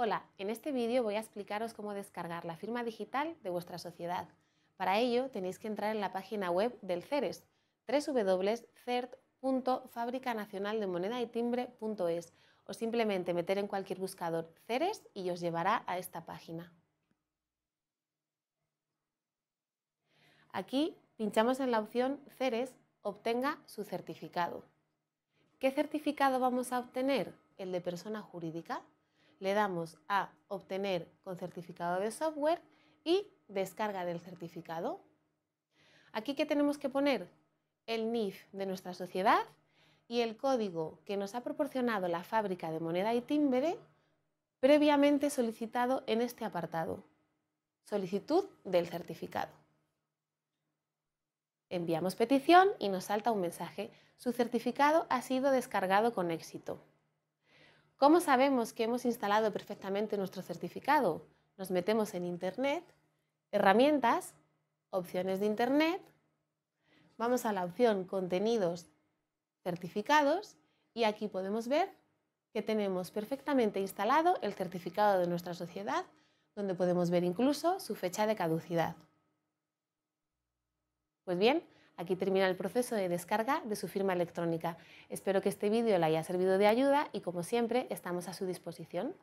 Hola, en este vídeo voy a explicaros cómo descargar la firma digital de vuestra sociedad. Para ello tenéis que entrar en la página web del CERES, timbre.es o simplemente meter en cualquier buscador CERES y os llevará a esta página. Aquí pinchamos en la opción CERES obtenga su certificado. ¿Qué certificado vamos a obtener? El de persona jurídica le damos a obtener con certificado de software y descarga del certificado. Aquí que tenemos que poner el NIF de nuestra sociedad y el código que nos ha proporcionado la fábrica de moneda y timbre previamente solicitado en este apartado. Solicitud del certificado. Enviamos petición y nos salta un mensaje. Su certificado ha sido descargado con éxito. ¿Cómo sabemos que hemos instalado perfectamente nuestro certificado? Nos metemos en Internet, herramientas, opciones de Internet, vamos a la opción contenidos certificados y aquí podemos ver que tenemos perfectamente instalado el certificado de nuestra sociedad, donde podemos ver incluso su fecha de caducidad. Pues bien, Aquí termina el proceso de descarga de su firma electrónica. Espero que este vídeo le haya servido de ayuda y como siempre estamos a su disposición.